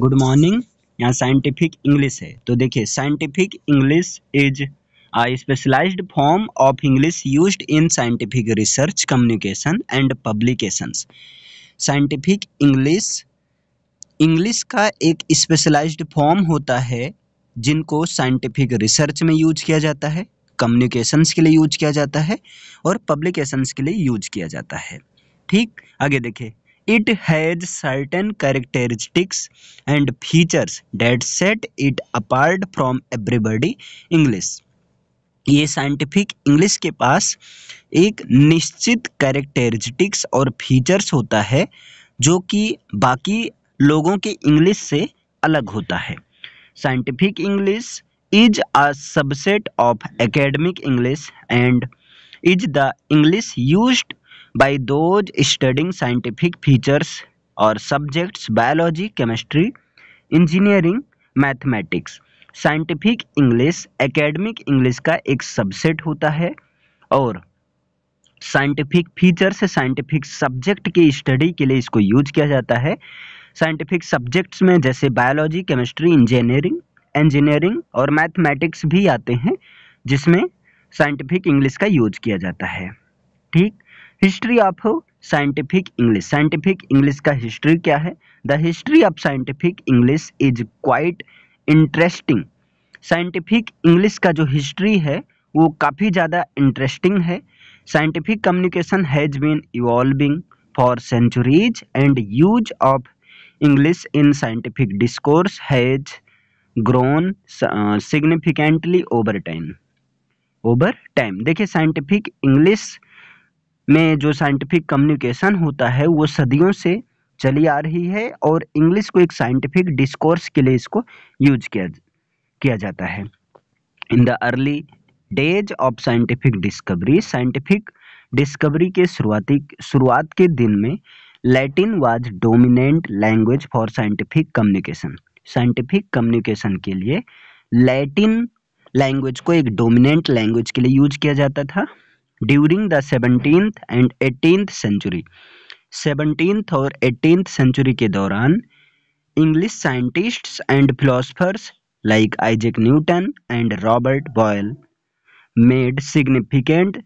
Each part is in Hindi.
गुड मॉर्निंग यहाँ साइंटिफिक इंग्लिश है तो देखिए scientific English is a specialised form of English used in scientific research communication and publications scientific English English का एक स्पेशलाइज्ड फॉर्म होता है जिनको साइंटिफिक रिसर्च में यूज किया जाता है कम्युनिकेशंस के लिए यूज किया जाता है और पब्लिकेशंस के लिए यूज किया जाता है ठीक आगे देखें it has certain characteristics and features that set it apart from everyday English ये साइंटिफिक इंग्लिश के पास एक निश्चित कैरेक्टरिस्टिक्स और फीचर्स होता है जो कि बाकी लोगों के इंग्लिश से अलग होता है scientific English is a subset of academic English and is the English used by those studying scientific features or subjects biology chemistry engineering mathematics scientific English academic English का एक सबसेट होता है और साइंटिफिक फीचर से साइंटिफिक सब्जेक्ट की स्टडी के लिए इसको यूज किया जाता है साइंटिफिक सब्जेक्ट्स में जैसे बायोलॉजी केमिस्ट्री इंजीनियरिंग इंजीनियरिंग और मैथमेटिक्स भी आते हैं जिसमें साइंटिफिक इंग्लिश का यूज किया जाता है ठीक history of scientific English scientific English का हिस्ट्री क्या है the history of scientific English is quite interesting scientific English का जो हिस्ट्री है वो काफ़ी ज़्यादा इंटरेस्टिंग है scientific communication has been evolving for centuries and use of English in scientific discourse has grown significantly over time over time देखिए साइंटिफिक इंग्लिश में जो साइंटिफिक कम्युनिकेशन होता है वो सदियों से चली आ रही है और इंग्लिश को एक साइंटिफिक डिस्कोर्स के लिए इसको यूज किया किया जाता है in the early days of scientific discovery scientific discovery के शुरुआती शुरुआत के दिन में Latin was dominant language for scientific communication scientific communication के लिए लैटिन लैंग्वेज को एक डोमिनेंट लैंग्वेज के लिए यूज किया जाता था during the 17th and 18th century, 17th or 18th century के दौरान English scientists and philosophers like Isaac Newton and Robert Boyle made significant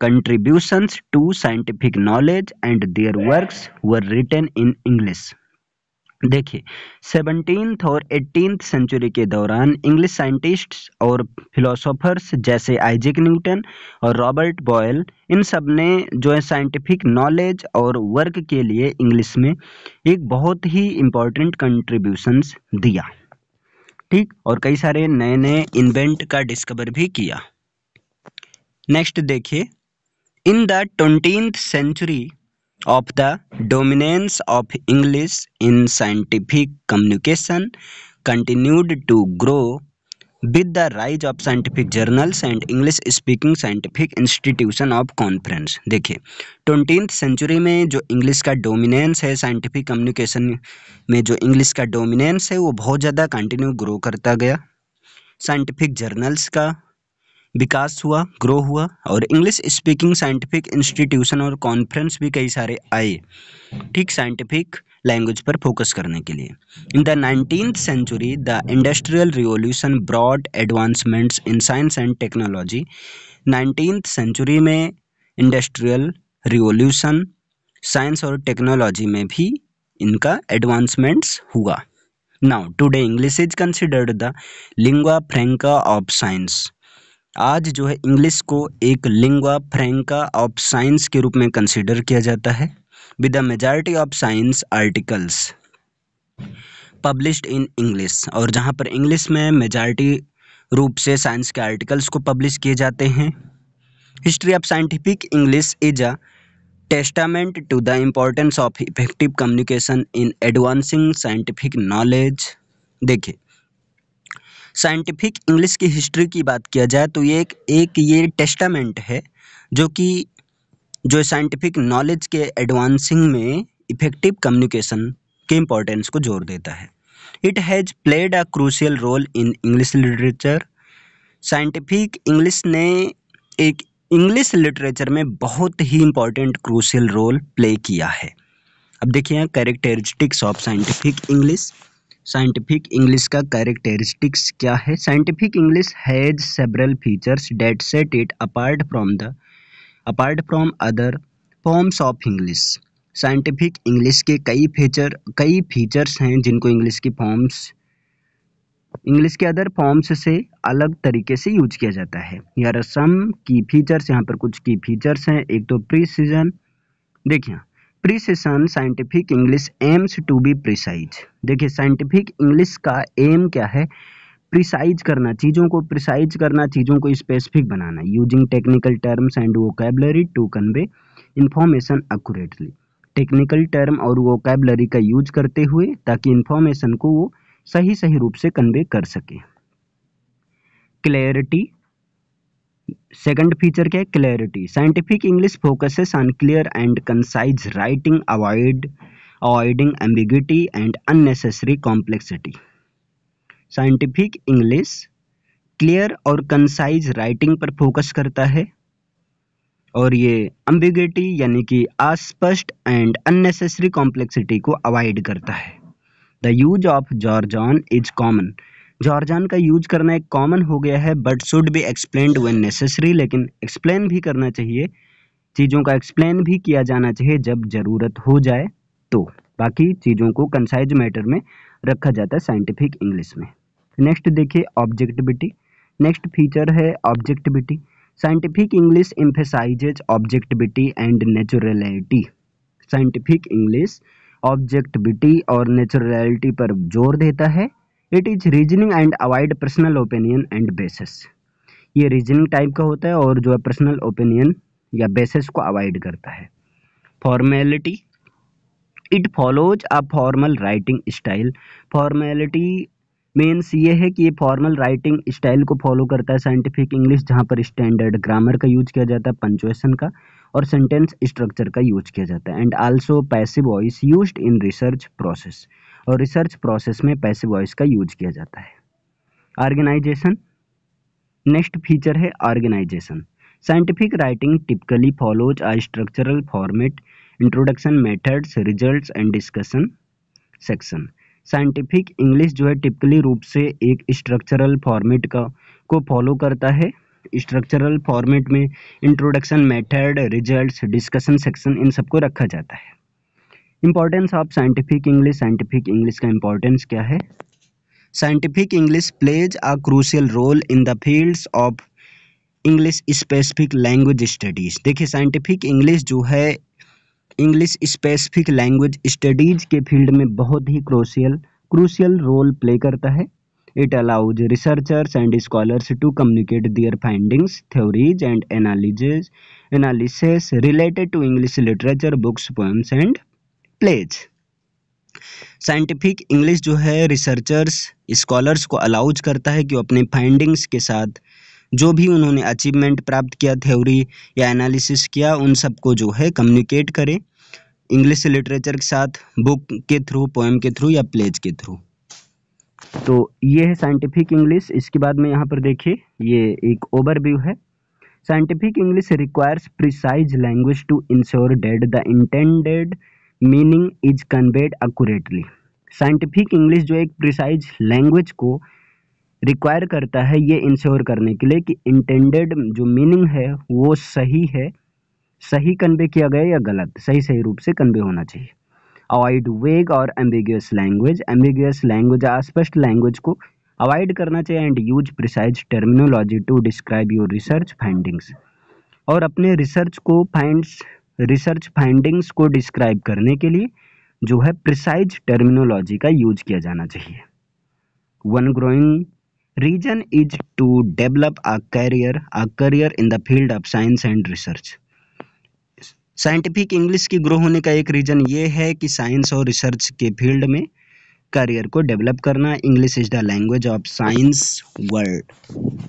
contributions to scientific knowledge and their works were written in English. देखिए सेवनटीन्थ और एटीनथ सेंचुरी के दौरान इंग्लिश साइंटिस्ट्स और फिलोसोफर्स जैसे आइजिक न्यूटन और रॉबर्ट बॉयल इन सब ने जो है साइंटिफिक नॉलेज और वर्क के लिए इंग्लिश में एक बहुत ही इम्पॉर्टेंट कंट्रीब्यूशंस दिया ठीक और कई सारे नए नए इन्वेंट का डिस्कवर भी किया नेक्स्ट देखिए in the twentieth century of the dominance of English in scientific communication continued to grow with the rise of scientific journals and English speaking scientific institution of conference देखिए ट्वेंटीन सेंचुरी में जो इंग्लिश का डोमिनेंस है साइंटिफिक कम्युनिकेशन में जो इंग्लिश का डोमिनेंस है वो बहुत ज़्यादा कंटिन्यू ग्रो करता गया साइंटिफिक जर्नल्स का विकास हुआ ग्रो हुआ और इंग्लिश स्पीकिंग साइंटिफिक इंस्टीट्यूशन और कॉन्फ्रेंस भी कई सारे आए ठीक साइंटिफिक लैंग्वेज पर फोकस करने के लिए in the nineteen century the industrial revolution broad advancements in science and technology nineteen century में इंडस्ट्रियल रिवोल्यूशन साइंस और टेक्नोलॉजी में भी इनका एडवांसमेंट्स हुआ now today English is considered the lingua franca of science आज जो है इंग्लिश को एक लिंगवा फ्रेंका ऑफ साइंस के रूप में कंसिडर किया जाता है with the majority of science articles published in English और जहाँ पर इंग्लिश में मेजॉरिटी रूप से साइंस के आर्टिकल्स को पब्लिश किए जाते हैं history of scientific English is a testament to the importance of effective communication in advancing scientific knowledge देखिए साइंटिफिक इंग्लिश की हिस्ट्री की बात किया जाए तो ये एक एक ये टेस्टामेंट है जो कि जो साइंटिफिक नॉलेज के एडवांसिंग में इफेक्टिव कम्युनिकेशन के इम्पोर्टेंस को जोर देता है it has played a crucial role in English literature scientific English ने एक इंग्लिश लिटरेचर में बहुत ही इम्पोर्टेंट क्रूशियल रोल प्ले किया है अब देखिए characteristics of scientific English scientific English का कैरेक्टरिस्टिक्स क्या है scientific English has several features that set it apart from the apart from other forms of English scientific English के कई फीचर कई फीचर्स हैं जिनको इंग्लिश की फॉर्म्स इंग्लिश के अदर फॉर्म्स से अलग तरीके से यूज किया जाता है यार सम की फीचर्स यहाँ पर कुछ की फीचर्स हैं एक तो प्री सीजन देखिए precision scientific English aims to be precise देखिए साइंटिफिक इंग्लिश का एम क्या है प्रिसाइज करना चीज़ों को प्रिसाइज करना चीज़ों को स्पेसिफिक बनाना using technical terms and vocabulary to convey information accurately technical term और वोकेबलरी का यूज करते हुए ताकि इन्फॉर्मेशन को वो सही सही रूप से कन्वे कर सके क्लैरिटी सेकंड फीचर क्या है clarity scientific English focuses on clear and concise writing avoid avoiding ambiguity and unnecessary complexity scientific English clear और कंसाइज राइटिंग पर फोकस करता है और ये अम्बिगिटी यानी कि अस्पष्ट एंड अननेसेसरी कॉम्प्लेक्सिटी को अवॉइड करता है the use of jargon is common jargon का यूज करना एक कॉमन हो गया है but should be explain when necessary लेकिन एक्सप्लेन भी करना चाहिए चीज़ों का एक्सप्लेन भी किया जाना चाहिए जब ज़रूरत हो जाए तो बाकी चीज़ों को कंसाइज मैटर में रखा जाता है साइंटिफिक इंग्लिश में नेक्स्ट देखिए ऑब्जेक्टिविटी नेक्स्ट फीचर है objectivity scientific English emphasizes objectivity and neutrality scientific English objectivity और नेचुरलिटी पर जोर देता है it is reasoning and avoid personal opinion and basis ये रीजनिंग टाइप का होता है और जो है पर्सनल ओपिनियन या बेसिस को अवॉइड करता है formality it follows a formal writing style formality means ये है कि ये फॉर्मल राइटिंग स्टाइल को फॉलो करता है साइंटिफिक इंग्लिश जहाँ पर स्टैंडर्ड ग्रामर का यूज किया जाता है पंचुएसन का और सेंटेंस स्ट्रक्चर का यूज किया जाता है and also passive voice use in research process और रिसर्च प्रोसेस में पैसिव वॉइस का यूज किया जाता है ऑर्गेनाइजेशन नेक्स्ट फीचर है organization scientific writing typically follows a structural format introduction methods results and discussion section scientific English जो है टिपिकली रूप से एक स्ट्रक्चरल फॉर्मेट का को फॉलो करता है स्ट्रक्चरल फॉर्मेट में introduction method results discussion section इन सबको रखा जाता है importance of scientific English scientific English का इंपॉर्टेंस क्या है scientific English plays a crucial role in the fields of English specific language studies देखिए साइंटिफिक इंग्लिश जो है इंग्लिश स्पेसिफिक लैंग्वेज स्टडीज़ के फील्ड में बहुत ही क्रोशियल क्रूशियल रोल प्ले करता है it allows researchers and scholars to communicate their findings theories and analyses analysis related to English literature books poems and plays scientific English जो है रिसर्चर्स स्कॉलर्स को अलाउज करता है कि वो अपने फाइंडिंग्स के साथ जो भी उन्होंने अचीवमेंट प्राप्त किया थ्योरी या एनालिसिस किया उन सबको जो है कम्युनिकेट करें इंग्लिश लिटरेचर के साथ बुक के थ्रू पोएम के थ्रू या प्लेज के थ्रू तो ये है साइंटिफिक इंग्लिश इसके बाद में यहाँ पर देखिए ये एक ओवरव्यू है scientific English requires precise language to ensure that the intended meaning is conveyed accurately scientific English जो एक प्रिसाइज लैंग्वेज को रिक्वायर करता है ये इंश्योर करने के लिए कि इंटेंडेड जो मीनिंग है वो सही है सही कन्वे किया गया या गलत सही सही रूप से कन्वे होना चाहिए अवॉइड वेग और एम्बिगियस लैंग्वेज एम्बिगियस लैंग्वेज अस्पष्ट लैंग्वेज को अवॉइड करना चाहिए and use precise terminology to describe your research findings और अपने रिसर्च को फाइंड्स रिसर्च फाइंडिंग्स को डिस्क्राइब करने के लिए जो है प्रिसाइज टर्मिनोलॉजी का यूज किया जाना चाहिए one growing reason is to develop a career a career in the field of science and research scientific English की ग्रो होने का एक रीज़न ये है कि साइंस और रिसर्च के फील्ड में करियर को डेवलप करना English is the language of science world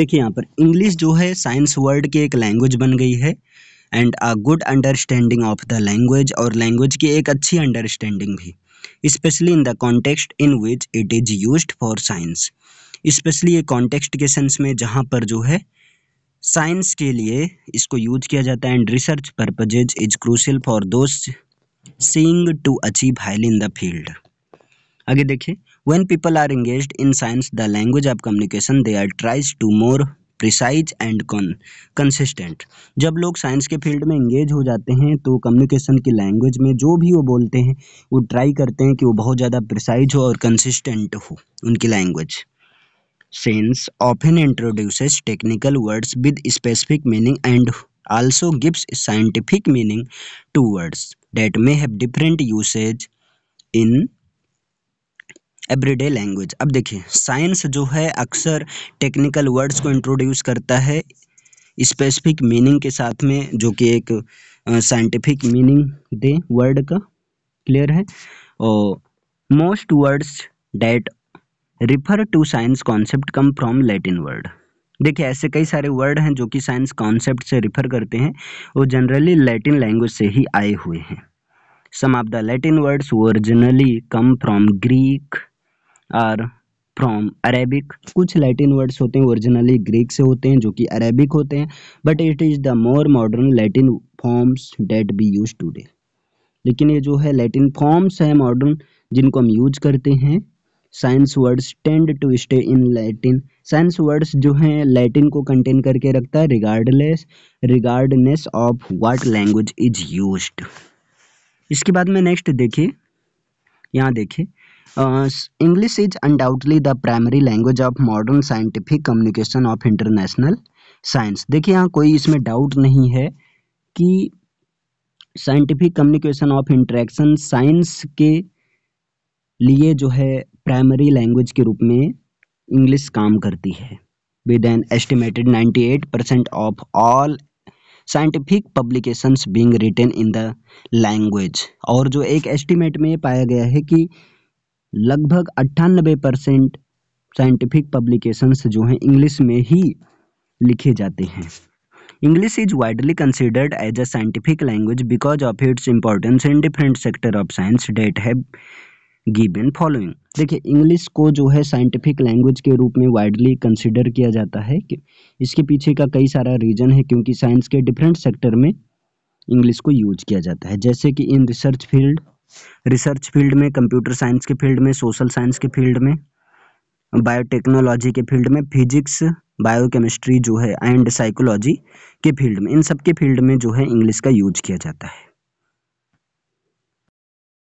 देखिए यहाँ पर इंग्लिश जो है साइंस वर्ल्ड की एक लैंग्वेज बन गई है and a good understanding of the language और लैंग्वेज की एक अच्छी अंडरस्टैंडिंग भी especially in the context in which it is use for science especially ये कॉन्टेक्स्ट के सेंस में जहाँ पर जो है साइंस के लिए इसको यूज किया जाता है and research purposes is crucial for those seeking to achieve high in the field आगे देखिए when people are engage in science the language of communication they are tries to more precise and con consistent जब लोग साइंस के फील्ड में इंगेज हो जाते हैं तो कम्युनिकेशन की लैंग्वेज में जो भी वो बोलते हैं वो ट्राई करते हैं कि वो बहुत ज़्यादा प्रिसाइज हो और कंसिस्टेंट हो उनकी language sense often introduces technical words with specific meaning and also gives scientific meaning to words that may have different usage in everyday language अब देखिए साइंस जो है अक्सर टेक्निकल वर्ड्स को इंट्रोड्यूस करता है स्पेसिफिक मीनिंग के साथ में जो कि एक साइंटिफिक मीनिंग दे वर्ड का क्लियर है और most words that refer to science concept come from Latin word देखिए ऐसे कई सारे वर्ड हैं जो कि साइंस कॉन्सेप्ट से रिफर करते हैं वो जनरली लैटिन लैंग्वेज से ही आए हुए हैं some of the Latin words originally come from Greek or from Arabic कुछ लैटिन वर्ड्स होते हैं ओरिजिनली ग्रीक से होते हैं जो कि अरेबिक होते हैं but it is the more modern Latin forms that be use today लेकिन ये जो है लैटिन फॉर्म्स हैं मॉडर्न जिनको हम यूज करते हैं science words tend to stay in Latin science words जो हैं लैटिन को कंटेन करके रखता है regardless regardless of what language is use इसके बाद में नेक्स्ट देखिए यहाँ देखिए English is undoubtedly the primary language of modern scientific communication of international science देखिए यहाँ कोई इसमें डाउट नहीं है कि scientific communication of interaction science के लिए जो है प्राइमरी लैंग्वेज के रूप में इंग्लिश काम करती है with an estimated 98 percent of all scientific publications being written in the language और जो एक एस्टिमेट में पाया गया है कि लगभग अट्ठानबे परसेंट साइंटिफिक पब्लिकेशंस जो हैं इंग्लिश में ही लिखे जाते हैं English is widely considered as a scientific language because of its importance in different sector of science that have given following देखिए इंग्लिश को जो है साइंटिफिक लैंग्वेज के रूप में वाइडली कंसिडर किया जाता है कि इसके पीछे का कई सारा रीजन है क्योंकि साइंस के डिफरेंट सेक्टर में इंग्लिश को यूज किया जाता है जैसे कि in research field research field में कंप्यूटर साइंस के फील्ड में सोशल साइंस के फील्ड में बायोटेक्नोलॉजी के फील्ड में फिजिक्स बायोकेमिस्ट्री जो है एंड साइकोलॉजी के फील्ड में इन सब के फील्ड में जो है इंग्लिश का यूज किया जाता है